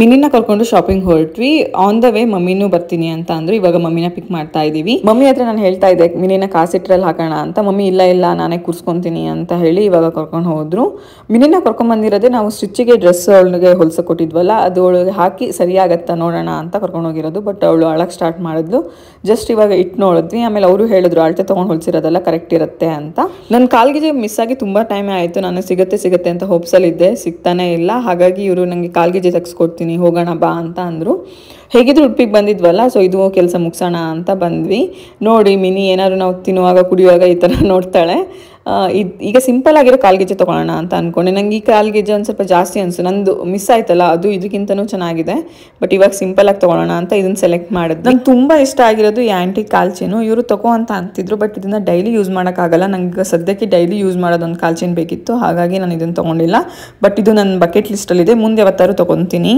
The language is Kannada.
ಮಿನಿನ ಕರ್ಕೊಂಡು ಶಾಪಿಂಗ್ ಹೊರಟ್ವಿ ಆನ್ ದ ವೇ ಮಮ್ಮಿನೂ ಬರ್ತೀನಿ ಅಂತ ಅಂದ್ರು ಇವಾಗ ಮಮ್ಮಿನ ಪಿಕ್ ಮಾಡ್ತಾ ಇದೀವಿ ಮಮ್ಮಿ ಹತ್ರ ನಾನು ಹೇಳ್ತಾ ಇದ್ದೆ ಮಿನಿನ ಕಾಸಿಟ್ರಲ್ಲಿ ಹಾಕೋಣ ಅಂತ ಮಮ್ಮಿ ಇಲ್ಲ ಇಲ್ಲ ನಾನೇ ಕೂರ್ಸ್ಕೊತೀನಿ ಅಂತ ಹೇಳಿ ಇವಾಗ ಕರ್ಕೊಂಡು ಹೋದ್ರು ಮಿನಿನ ಕರ್ಕೊಂಡ್ ಬಂದಿರೋದೇ ನಾವು ಸ್ಟಿಚ್ಗೆ ಡ್ರೆಸ್ ಅವಳಿಗೆ ಹೊಲ್ಸ ಕೊಟ್ಟಿದ್ವಲ್ಲ ಅದು ಅವಳಿಗೆ ಹಾಕಿ ಸರಿಯಾಗತ್ತಾ ನೋಡೋಣ ಅಂತ ಕರ್ಕೊಂಡು ಹೋಗಿರೋದು ಬಟ್ ಅವಳು ಅಳಕ್ಕೆ ಸ್ಟಾರ್ಟ್ ಮಾಡಿದ್ಲು ಜಸ್ಟ್ ಇವಾಗ ಇಟ್ಟು ನೋಡಿದ್ವಿ ಆಮೇಲೆ ಅವರು ಹೇಳಿದ್ರು ಅಳತೆ ತೊಗೊಂಡು ಹೊಲ್ಸಿರೋದಲ್ಲ ಕರೆಕ್ಟ್ ಇರುತ್ತೆ ಅಂತ ನನ್ನ ಕಾಲ್ಗೆ ಮಿಸ್ ಆಗಿ ತುಂಬಾ ಟೈಮ್ ಆಯಿತು ನಾನು ಸಿಗುತ್ತೆ ಸಿಗುತ್ತೆ ಅಂತ ಹೋಪ್ಸಲ್ಲಿದ್ದೆ ಸಿಗ್ತಾನೆ ಇಲ್ಲ ಹಾಗಾಗಿ ಇವರು ನನಗೆ ಕಾಲ್ಗೆಜೆ ತೆಗೆಸ್ಕೊಡ್ತೀನಿ ಹೋಗ್ತೀನಿ ಹೋಗೋಣ ಬಾ ಅಂತ ಅಂದರು ಹೇಗಿದ್ರು ಉಡುಪಿಗೆ ಬಂದಿದ್ವಲ್ಲ ಸೊ ಇದು ಕೆಲಸ ಮುಗಿಸೋಣ ಅಂತ ಬಂದ್ವಿ ನೋಡಿ ಮಿನಿ ಏನಾದ್ರು ನಾವು ತಿನ್ನುವಾಗ ಕುಡಿಯುವಾಗ ಈ ಥರ ನೋಡ್ತಾಳೆ ಇದು ಈಗ ಸಿಂಪಲ್ ಆಗಿರೋ ಕಾಲ್ಗೆಜ್ಜೆ ತೊಗೊಳ್ಳೋಣ ಅಂತ ಅಂದ್ಕೊಂಡೆ ನಂಗೆ ಈ ಕಾಲ್ಗೆಜ್ಜೆ ಒಂದು ಸ್ವಲ್ಪ ಜಾಸ್ತಿ ಅನಿಸು ನಂದು ಮಿಸ್ ಆಯ್ತಲ್ಲ ಅದು ಇದಕ್ಕಿಂತನೂ ಚೆನ್ನಾಗಿದೆ ಬಟ್ ಇವಾಗ ಸಿಂಪಲ್ ಆಗಿ ತೊಗೊಳ್ಳೋಣ ಅಂತ ಇದನ್ನ ಸೆಲೆಕ್ಟ್ ಮಾಡಿದ್ದು ನಂಗೆ ತುಂಬ ಇಷ್ಟ ಆಗಿರೋದು ಈ ಆ್ಯಂಟಿ ಕಾಲ್ಚೇನು ಇವರು ತಗೋ ಅಂತ ಅಂತಿದ್ರು ಬಟ್ ಇದನ್ನ ಡೈಲಿ ಯೂಸ್ ಮಾಡೋಕ್ಕಾಗಲ್ಲ ನನಗೆ ಸದ್ಯಕ್ಕೆ ಡೈಲಿ ಯೂಸ್ ಮಾಡೋದೊಂದು ಕಾಲ್ಚೇನು ಬೇಕಿತ್ತು ಹಾಗಾಗಿ ನಾನು ಇದನ್ನು ತೊಗೊಂಡಿಲ್ಲ ಬಟ್ ಇದು ನನ್ನ ಬಕೆಟ್ ಲಿಸ್ಟಲ್ಲಿದೆ ಮುಂದೆ ಯಾವತ್ತಾರು ತೊಗೊತೀನಿ